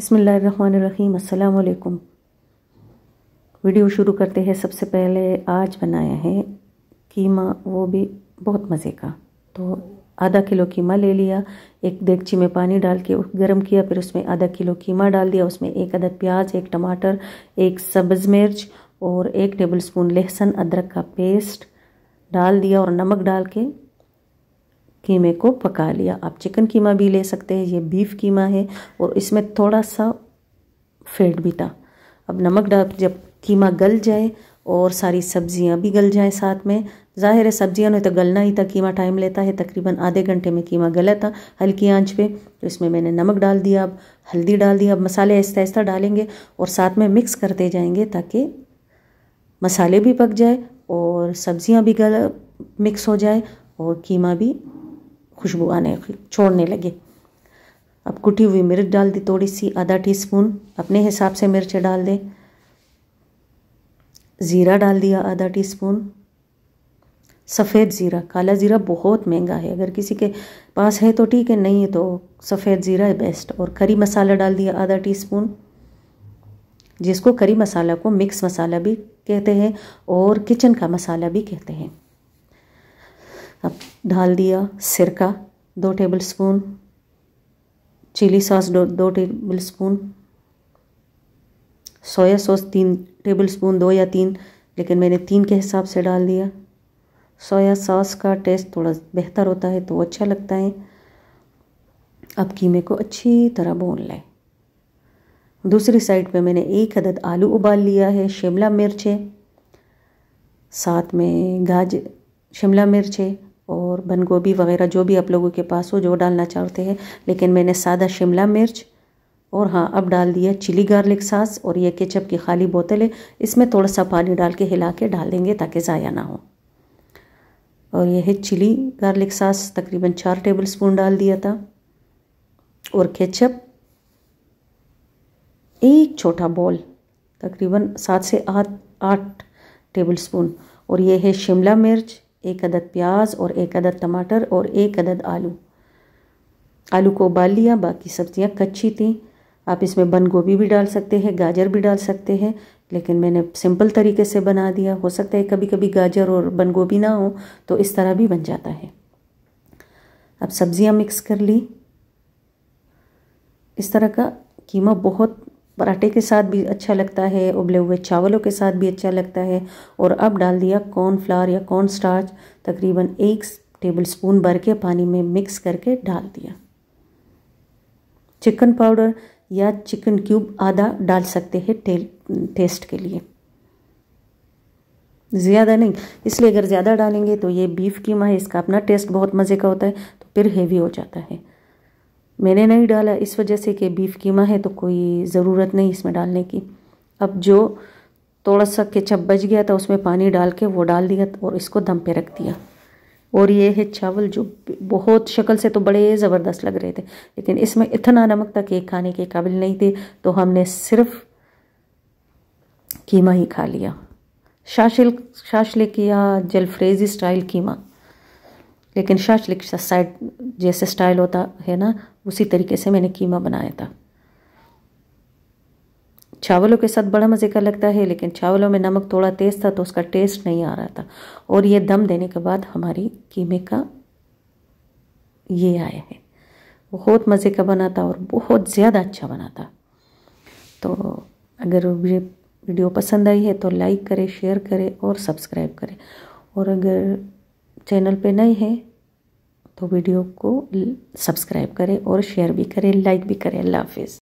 बसमीम अल्लाम वीडियो शुरू करते हैं सबसे पहले आज बनाया है कीमा वो भी बहुत मज़े का तो आधा किलो कीमा ले लिया एक देगची में पानी डाल के गर्म किया फिर उसमें आधा किलो कीमा डाल दिया उसमें एक अदद प्याज एक टमाटर एक सब्ज़ मिर्च और एक टेबल स्पून लहसुन अदरक का पेस्ट डाल दिया और नमक डाल के कीमे को पका लिया आप चिकन कीमा भी ले सकते हैं ये बीफ कीमा है और इसमें थोड़ा सा फेट भी था अब नमक डाल जब कीमा गल जाए और सारी सब्जियां भी गल जाएं साथ में ज़ाहिर है सब्जियां नहीं तो गलना ही था कीमा टाइम लेता है तकरीबन आधे घंटे में कीमा गला था हल्की आंच पे तो इसमें मैंने नमक डाल दिया अब हल्दी डाल दिया अब मसाले ऐसा ऐसा डालेंगे और साथ में मिक्स करते जाएंगे ताकि मसाले भी पक जाए और सब्जियां भी गल मिक्स हो जाए और कीमा भी खुशबू आने छोड़ने लगे अब कुटी हुई मिर्च डाल दी थोड़ी सी आधा टी स्पून अपने हिसाब से मिर्च डाल दें ज़ीरा डाल दिया आधा टी स्पून सफ़ेद ज़ीरा काला ज़ीरा बहुत महंगा है अगर किसी के पास है तो ठीक है नहीं है तो सफ़ेद ज़ीरा बेस्ट और करी मसाला डाल दिया आधा टी स्पून जिसको करी मसाला को मिक्स मसाला भी कहते हैं और किचन का मसाला भी कहते हैं अब डाल दिया सिरका दो टेबल स्पून चिली सॉस दो, दो टेबल स्पून सोया सॉस तीन टेबल स्पून दो या तीन लेकिन मैंने तीन के हिसाब से डाल दिया सोया सॉस का टेस्ट थोड़ा बेहतर होता है तो अच्छा लगता है अब कीमे को अच्छी तरह भून लें दूसरी साइड पे मैंने एक अदद आलू उबाल लिया है शिमला मिर्च है साथ में गाज शिमला मिर्च है बंद गोभी वगैरह जो भी आप लोगों के पास हो जो डालना चाहते हैं लेकिन मैंने सादा शिमला मिर्च और हाँ अब डाल दिया चिली गार्लिक सास और ये केचप की खाली बोतल है इसमें थोड़ा सा पानी डाल के हिला के डाल देंगे ताकि ज़ाया ना हो और यह है चिली गार्लिक सास तकरीबन चार टेबल स्पून डाल दिया था और केचप एक छोटा बॉल तकरीबन सात से आठ आठ टेबल स्पून और यह है शिमला मिर्च एक अदद प्याज और एक अदद टमाटर और एक अदद आलू आलू को उबाल लिया बाकी सब्जियां कच्ची थी आप इसमें बंद गोभी भी डाल सकते हैं गाजर भी डाल सकते हैं लेकिन मैंने सिंपल तरीके से बना दिया हो सकता है कभी कभी गाजर और बंद गोभी ना हो तो इस तरह भी बन जाता है अब सब्जियां मिक्स कर ली इस तरह का कीमा बहुत पराठे के साथ भी अच्छा लगता है उबले हुए चावलों के साथ भी अच्छा लगता है और अब डाल दिया कॉर्न फ्लावर या कॉर्न स्टार्च तकरीबन एक टेबल स्पून भर के पानी में मिक्स करके डाल दिया चिकन पाउडर या चिकन क्यूब आधा डाल सकते हैं टेस्ट के लिए ज़्यादा नहीं इसलिए अगर ज़्यादा डालेंगे तो ये बीफ कीमा है इसका अपना टेस्ट बहुत मज़े का होता है तो फिर हेवी हो जाता है मैंने नहीं डाला इस वजह से कि बीफ कीमा है तो कोई ज़रूरत नहीं इसमें डालने की अब जो थोड़ा सा केचप बच गया था उसमें पानी डाल के वो डाल दिया और इसको दम पे रख दिया और ये है चावल जो बहुत शक्ल से तो बड़े ज़बरदस्त लग रहे थे लेकिन इसमें इतना नमक था कि खाने के काबिल नहीं थे तो हमने सिर्फ कीमा ही खा लिया शाशिल शाशले किया जलफ्रेजी स्टाइल कीमा लेकिन शर्ट लिख साइड जैसे स्टाइल होता है ना उसी तरीके से मैंने कीमा बनाया था चावलों के साथ बड़ा मज़े का लगता है लेकिन चावलों में नमक थोड़ा तेज़ था तो उसका टेस्ट नहीं आ रहा था और ये दम देने के बाद हमारी कीमे का ये आया है बहुत मज़े का बना था और बहुत ज़्यादा अच्छा बना था तो अगर मुझे वीडियो पसंद आई है तो लाइक करें शेयर करें और सब्सक्राइब करें और अगर चैनल पे नए हैं तो वीडियो को सब्सक्राइब करें और शेयर भी करें लाइक भी करें अल्लाह हाफिज़